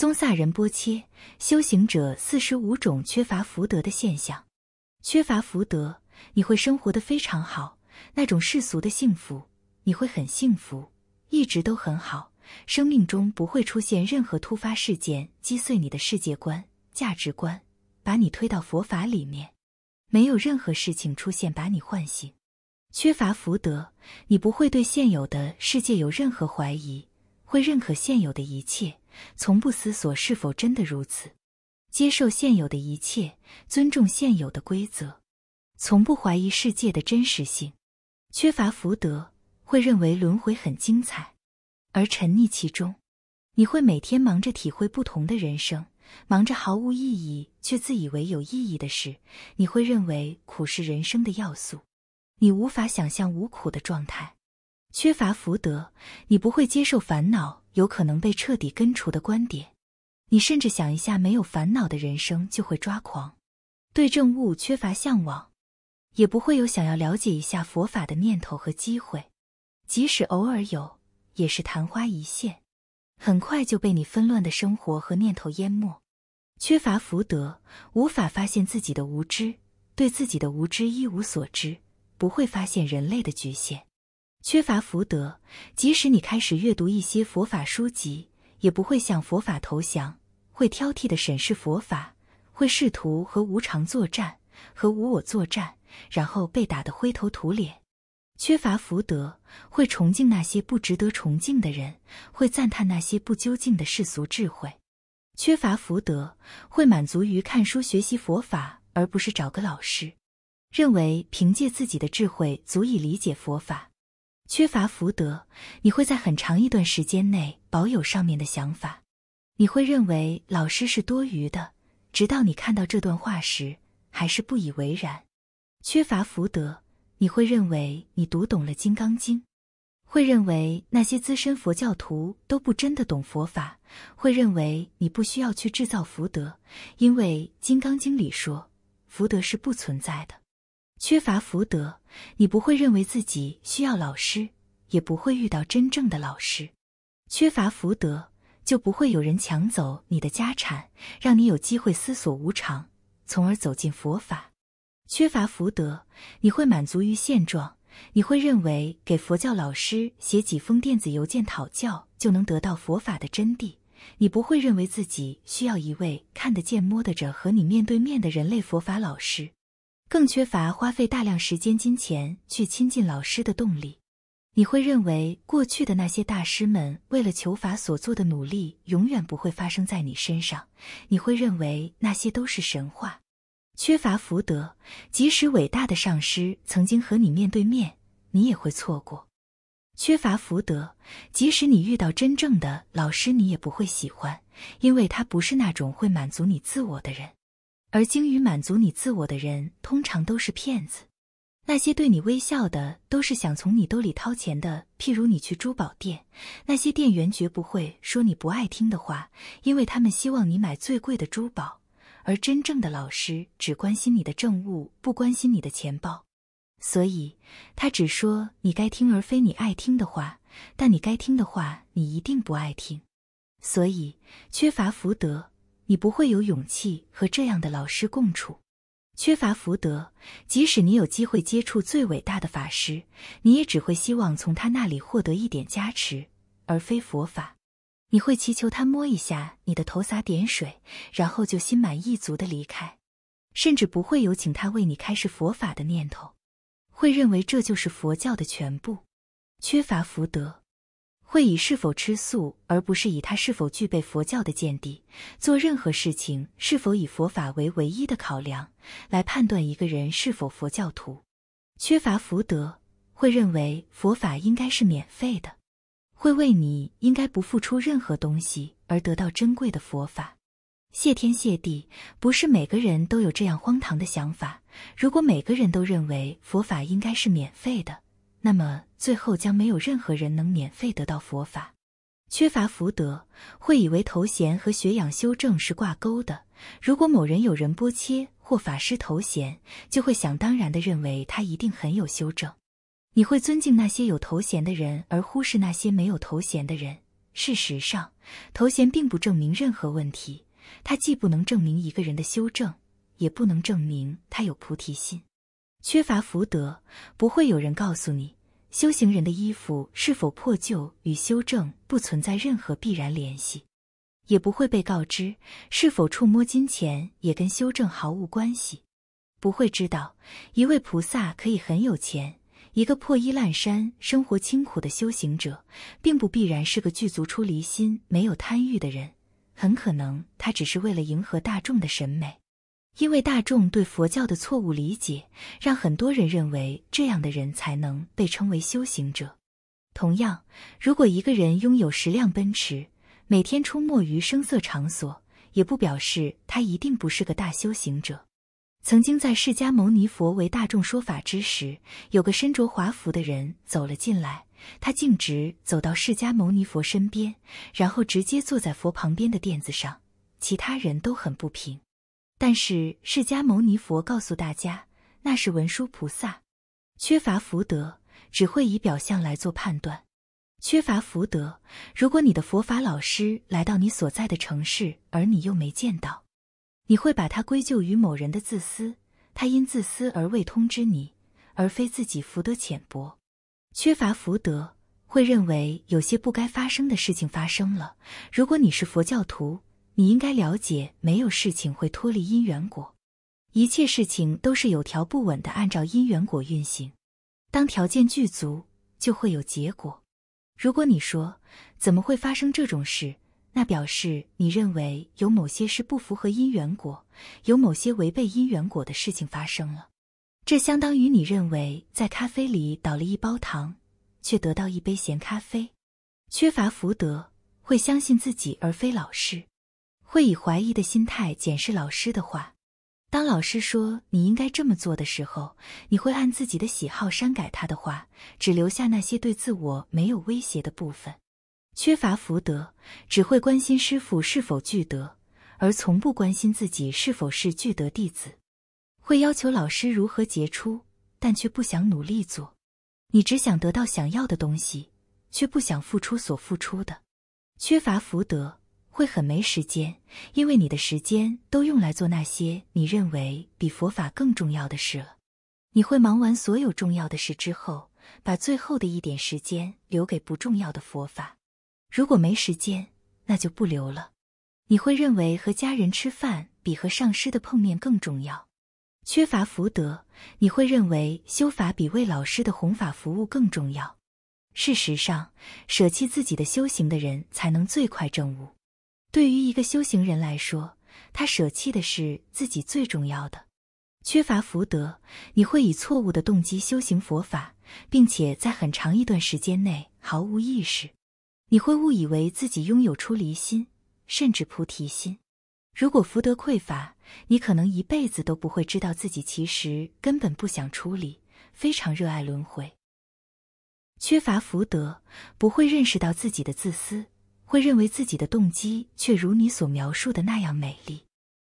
宗萨仁波切：修行者四十五种缺乏福德的现象。缺乏福德，你会生活的非常好，那种世俗的幸福，你会很幸福，一直都很好，生命中不会出现任何突发事件击碎你的世界观、价值观，把你推到佛法里面。没有任何事情出现把你唤醒。缺乏福德，你不会对现有的世界有任何怀疑。会认可现有的一切，从不思索是否真的如此；接受现有的一切，尊重现有的规则，从不怀疑世界的真实性。缺乏福德，会认为轮回很精彩，而沉溺其中。你会每天忙着体会不同的人生，忙着毫无意义却自以为有意义的事。你会认为苦是人生的要素，你无法想象无苦的状态。缺乏福德，你不会接受烦恼有可能被彻底根除的观点。你甚至想一下没有烦恼的人生就会抓狂。对正物缺乏向往，也不会有想要了解一下佛法的念头和机会。即使偶尔有，也是昙花一现，很快就被你纷乱的生活和念头淹没。缺乏福德，无法发现自己的无知，对自己的无知一无所知，不会发现人类的局限。缺乏福德，即使你开始阅读一些佛法书籍，也不会向佛法投降，会挑剔的审视佛法，会试图和无常作战，和无我作战，然后被打得灰头土脸。缺乏福德，会崇敬那些不值得崇敬的人，会赞叹那些不究竟的世俗智慧。缺乏福德，会满足于看书学习佛法，而不是找个老师，认为凭借自己的智慧足以理解佛法。缺乏福德，你会在很长一段时间内保有上面的想法，你会认为老师是多余的，直到你看到这段话时还是不以为然。缺乏福德，你会认为你读懂了《金刚经》，会认为那些资深佛教徒都不真的懂佛法，会认为你不需要去制造福德，因为《金刚经》里说福德是不存在的。缺乏福德，你不会认为自己需要老师，也不会遇到真正的老师。缺乏福德，就不会有人抢走你的家产，让你有机会思索无常，从而走进佛法。缺乏福德，你会满足于现状，你会认为给佛教老师写几封电子邮件讨教就能得到佛法的真谛。你不会认为自己需要一位看得见、摸得着和你面对面的人类佛法老师。更缺乏花费大量时间、金钱去亲近老师的动力。你会认为过去的那些大师们为了求法所做的努力永远不会发生在你身上。你会认为那些都是神话，缺乏福德。即使伟大的上师曾经和你面对面，你也会错过。缺乏福德，即使你遇到真正的老师，你也不会喜欢，因为他不是那种会满足你自我的人。而精于满足你自我的人，通常都是骗子。那些对你微笑的，都是想从你兜里掏钱的。譬如你去珠宝店，那些店员绝不会说你不爱听的话，因为他们希望你买最贵的珠宝。而真正的老师只关心你的政务，不关心你的钱包，所以他只说你该听，而非你爱听的话。但你该听的话，你一定不爱听，所以缺乏福德。你不会有勇气和这样的老师共处，缺乏福德。即使你有机会接触最伟大的法师，你也只会希望从他那里获得一点加持，而非佛法。你会祈求他摸一下你的头，洒点水，然后就心满意足的离开，甚至不会有请他为你开始佛法的念头，会认为这就是佛教的全部。缺乏福德。会以是否吃素，而不是以他是否具备佛教的见地，做任何事情是否以佛法为唯一的考量，来判断一个人是否佛教徒。缺乏福德，会认为佛法应该是免费的，会为你应该不付出任何东西而得到珍贵的佛法。谢天谢地，不是每个人都有这样荒唐的想法。如果每个人都认为佛法应该是免费的，那么最后将没有任何人能免费得到佛法，缺乏福德会以为头衔和学养修正是挂钩的。如果某人有人波切或法师头衔，就会想当然地认为他一定很有修正。你会尊敬那些有头衔的人，而忽视那些没有头衔的人。事实上，头衔并不证明任何问题。它既不能证明一个人的修正，也不能证明他有菩提心。缺乏福德，不会有人告诉你修行人的衣服是否破旧与修正不存在任何必然联系，也不会被告知是否触摸金钱也跟修正毫无关系。不会知道一位菩萨可以很有钱，一个破衣烂衫、生活清苦的修行者，并不必然是个具足出离心、没有贪欲的人，很可能他只是为了迎合大众的审美。因为大众对佛教的错误理解，让很多人认为这样的人才能被称为修行者。同样，如果一个人拥有十辆奔驰，每天出没于声色场所，也不表示他一定不是个大修行者。曾经在释迦牟尼佛为大众说法之时，有个身着华服的人走了进来，他径直走到释迦牟尼佛身边，然后直接坐在佛旁边的垫子上，其他人都很不平。但是释迦牟尼佛告诉大家，那是文殊菩萨，缺乏福德，只会以表象来做判断。缺乏福德，如果你的佛法老师来到你所在的城市，而你又没见到，你会把他归咎于某人的自私，他因自私而未通知你，而非自己福德浅薄。缺乏福德，会认为有些不该发生的事情发生了。如果你是佛教徒。你应该了解，没有事情会脱离因缘果，一切事情都是有条不紊的按照因缘果运行。当条件具足，就会有结果。如果你说怎么会发生这种事，那表示你认为有某些事不符合因缘果，有某些违背因缘果的事情发生了。这相当于你认为在咖啡里倒了一包糖，却得到一杯咸咖啡。缺乏福德，会相信自己而非老师。会以怀疑的心态检视老师的话。当老师说你应该这么做的时候，你会按自己的喜好删改他的话，只留下那些对自我没有威胁的部分。缺乏福德，只会关心师傅是否具德，而从不关心自己是否是具德弟子。会要求老师如何杰出，但却不想努力做。你只想得到想要的东西，却不想付出所付出的。缺乏福德。会很没时间，因为你的时间都用来做那些你认为比佛法更重要的事了。你会忙完所有重要的事之后，把最后的一点时间留给不重要的佛法。如果没时间，那就不留了。你会认为和家人吃饭比和上师的碰面更重要。缺乏福德，你会认为修法比为老师的弘法服务更重要。事实上，舍弃自己的修行的人，才能最快证悟。对于一个修行人来说，他舍弃的是自己最重要的。缺乏福德，你会以错误的动机修行佛法，并且在很长一段时间内毫无意识。你会误以为自己拥有出离心，甚至菩提心。如果福德匮乏，你可能一辈子都不会知道自己其实根本不想出离，非常热爱轮回。缺乏福德，不会认识到自己的自私。会认为自己的动机却如你所描述的那样美丽，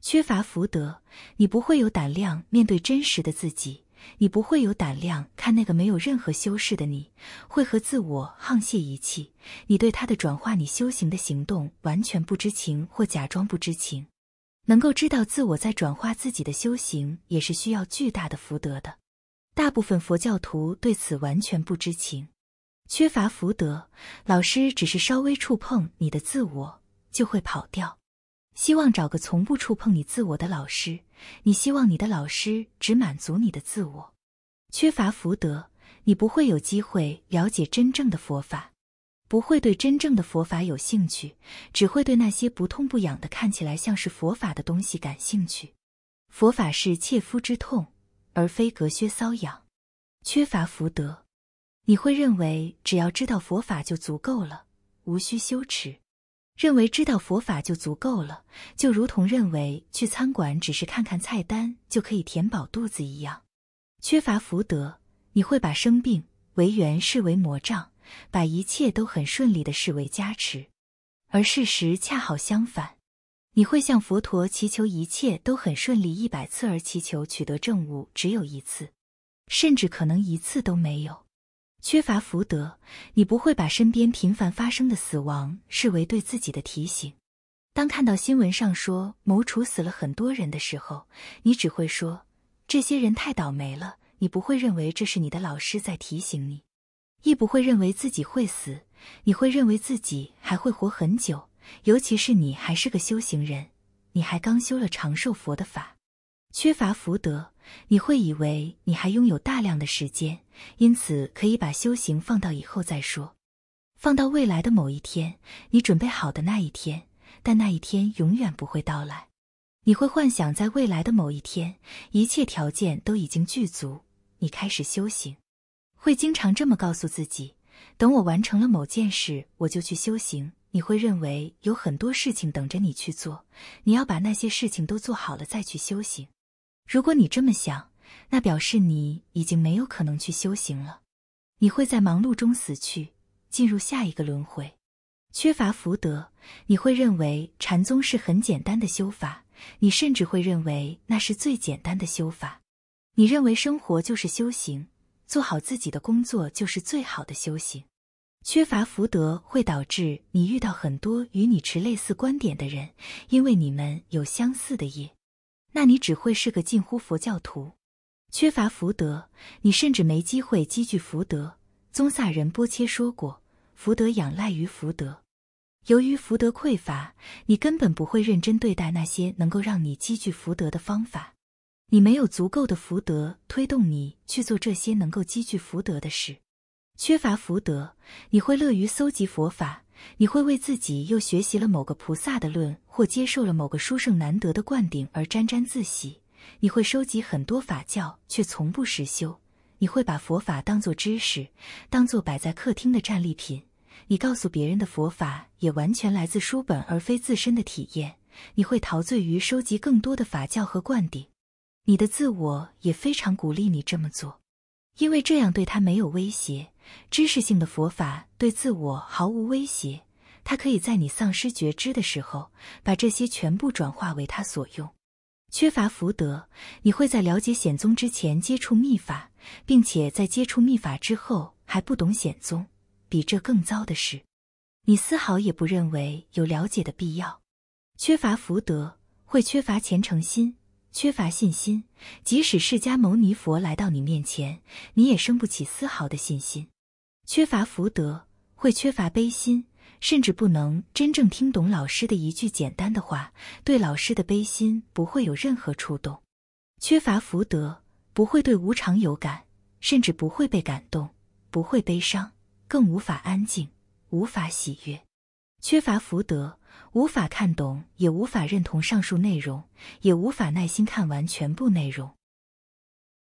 缺乏福德，你不会有胆量面对真实的自己，你不会有胆量看那个没有任何修饰的你，会和自我沆瀣一气。你对他的转化，你修行的行动完全不知情或假装不知情。能够知道自我在转化自己的修行，也是需要巨大的福德的。大部分佛教徒对此完全不知情。缺乏福德，老师只是稍微触碰你的自我就会跑掉。希望找个从不触碰你自我的老师。你希望你的老师只满足你的自我。缺乏福德，你不会有机会了解真正的佛法，不会对真正的佛法有兴趣，只会对那些不痛不痒的、看起来像是佛法的东西感兴趣。佛法是切肤之痛，而非隔靴搔痒。缺乏福德。你会认为只要知道佛法就足够了，无需修持；认为知道佛法就足够了，就如同认为去餐馆只是看看菜单就可以填饱肚子一样，缺乏福德。你会把生病为缘视为魔障，把一切都很顺利的视为加持，而事实恰好相反。你会向佛陀祈求一切都很顺利一百次，而祈求取得正悟只有一次，甚至可能一次都没有。缺乏福德，你不会把身边频繁发生的死亡视为对自己的提醒。当看到新闻上说某处死了很多人的时候，你只会说这些人太倒霉了，你不会认为这是你的老师在提醒你，亦不会认为自己会死，你会认为自己还会活很久，尤其是你还是个修行人，你还刚修了长寿佛的法。缺乏福德，你会以为你还拥有大量的时间，因此可以把修行放到以后再说，放到未来的某一天，你准备好的那一天。但那一天永远不会到来。你会幻想在未来的某一天，一切条件都已经具足，你开始修行，会经常这么告诉自己：等我完成了某件事，我就去修行。你会认为有很多事情等着你去做，你要把那些事情都做好了再去修行。如果你这么想，那表示你已经没有可能去修行了，你会在忙碌中死去，进入下一个轮回，缺乏福德。你会认为禅宗是很简单的修法，你甚至会认为那是最简单的修法。你认为生活就是修行，做好自己的工作就是最好的修行。缺乏福德会导致你遇到很多与你持类似观点的人，因为你们有相似的业。那你只会是个近乎佛教徒，缺乏福德，你甚至没机会积聚福德。宗萨仁波切说过，福德仰赖于福德。由于福德匮乏，你根本不会认真对待那些能够让你积聚福德的方法。你没有足够的福德推动你去做这些能够积聚福德的事。缺乏福德，你会乐于搜集佛法。你会为自己又学习了某个菩萨的论，或接受了某个殊胜难得的灌顶而沾沾自喜。你会收集很多法教，却从不实修。你会把佛法当作知识，当作摆在客厅的战利品。你告诉别人的佛法也完全来自书本，而非自身的体验。你会陶醉于收集更多的法教和灌顶，你的自我也非常鼓励你这么做。因为这样对他没有威胁，知识性的佛法对自我毫无威胁，他可以在你丧失觉知的时候，把这些全部转化为他所用。缺乏福德，你会在了解显宗之前接触密法，并且在接触密法之后还不懂显宗。比这更糟的是，你丝毫也不认为有了解的必要。缺乏福德会缺乏虔诚心。缺乏信心，即使释迦牟尼佛来到你面前，你也生不起丝毫的信心。缺乏福德，会缺乏悲心，甚至不能真正听懂老师的一句简单的话，对老师的悲心不会有任何触动。缺乏福德，不会对无常有感，甚至不会被感动，不会悲伤，更无法安静，无法喜悦。缺乏福德。无法看懂，也无法认同上述内容，也无法耐心看完全部内容。